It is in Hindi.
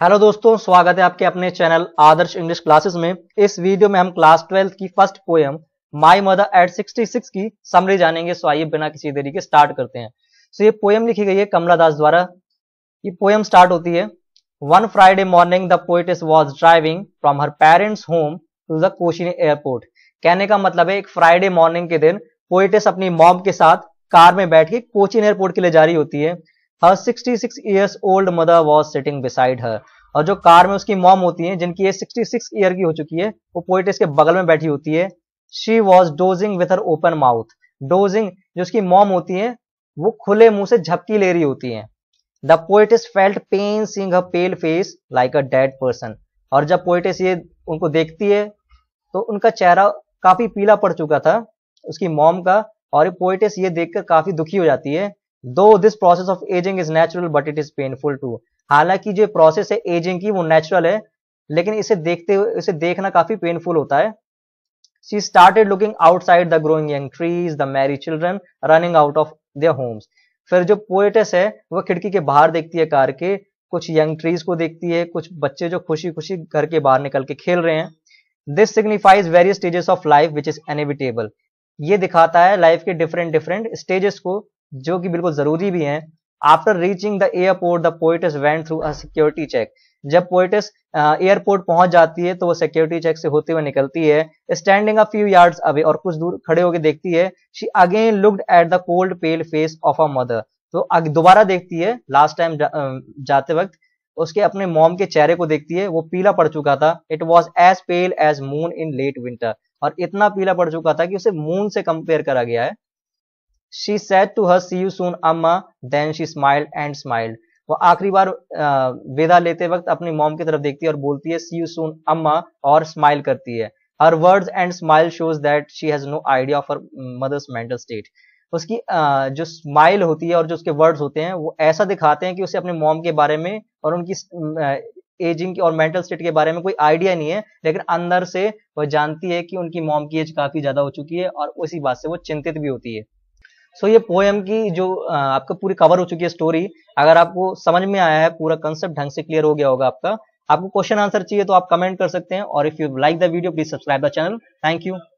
हेलो दोस्तों स्वागत है आपके अपने चैनल आदर्श इंग्लिश क्लासेस में इस वीडियो में हम क्लास ट्वेल्थ की first poem my mother at 66 की समरी जानेंगे सो आइए बिना किसी देरी के स्टार्ट करते हैं सो ये पोएम लिखी गई है कमला दास द्वारा ये पोएम स्टार्ट होती है one Friday morning the poetess was driving from her parents home to the Cochin airport कहने का मतलब है एक फ्राइडे मॉर्निंग के दिन पोइटिस अपनी मॉम के साथ कार में बैठ के कोचिन एयरपोर्ट के लिए जा रही होती है her 66 years old mother was sitting beside her और जो कार में उसकी मॉम होती है जिनकी एज 66 ईयर की हो चुकी है वो पोइटिस के बगल में बैठी होती है she was dozing with her open mouth dozing जो उसकी मॉम होती है वो खुले मुंह से झपकी ले रही होती है the poetess felt pain seeing pale face like a dead person और जब पोइटिस ये उनको देखती है तो उनका चेहरा काफी पीला पड़ चुका था उसकी मॉम का और पोइटिस ये देखकर काफी दुखी हो जाती है though this process of ageing is natural but it is painful too हालांकि जो प्रोसेस है एजिंग की वो नेचुरल है लेकिन इसे देखते हुए इसे देखना काफी पेनफुल होता है she started looking outside the growing young trees the merry children running out of the homes फिर जो पोएटेस है वह खिड़की के बाहर देखती है कार के कुछ यंग ट्रीज को देखती है कुछ बच्चे जो खुशी खुशी घर के बाहर निकल के खेल रहे हैं this signifies various stages of life which is inevitable ये दिखाता है लाइफ के डिफरेंट डिफरेंट स्टेजेस को जो कि बिल्कुल जरूरी भी है after reaching the airport the poetess went through a security check जब पोइटस एयरपोर्ट पहुंच जाती है तो वो सिक्योरिटी चेक से होते हुए निकलती है standing a few yards away और कुछ दूर खड़े होकर देखती है she again looked at the cold pale face of a mother तो दोबारा देखती है लास्ट टाइम जा, जाते वक्त उसके अपने मॉम के चेहरे को देखती है वो पीला पड़ चुका था it was as pale as moon in late winter और इतना पीला पड़ चुका था कि उसे मून से कंपेयर करा गया है she said to her see you soon Amma then she smiled and smiled वो आखिरी बार वेदा लेते वक्त अपनी मॉम की तरफ देखती है और बोलती है सी यू सून अम्मा और स्माइल करती है her words and smile shows that she has no idea of her mother's mental state उसकी जो स्माइल होती है और जो उसके वर्ड्स होते हैं वो ऐसा दिखाते हैं कि उसे अपने मॉम के बारे में और उनकी एजिंग की और मेंटल स्टेट के बारे में कोई आइडिया नहीं है लेकिन अंदर से वह जानती है कि उनकी मॉम की एज काफी ज्यादा हो चुकी है और उसी बात से वो चिंतित भी होती है सो ये पोएम की जो आपका पूरी कवर हो चुकी है स्टोरी अगर आपको समझ में आया है पूरा कंसेप्ट ढंग से क्लियर हो गया होगा आपका आपको क्वेश्चन आंसर चाहिए तो आप कमेंट कर सकते हैं और if you like the video please subscribe the channel thank you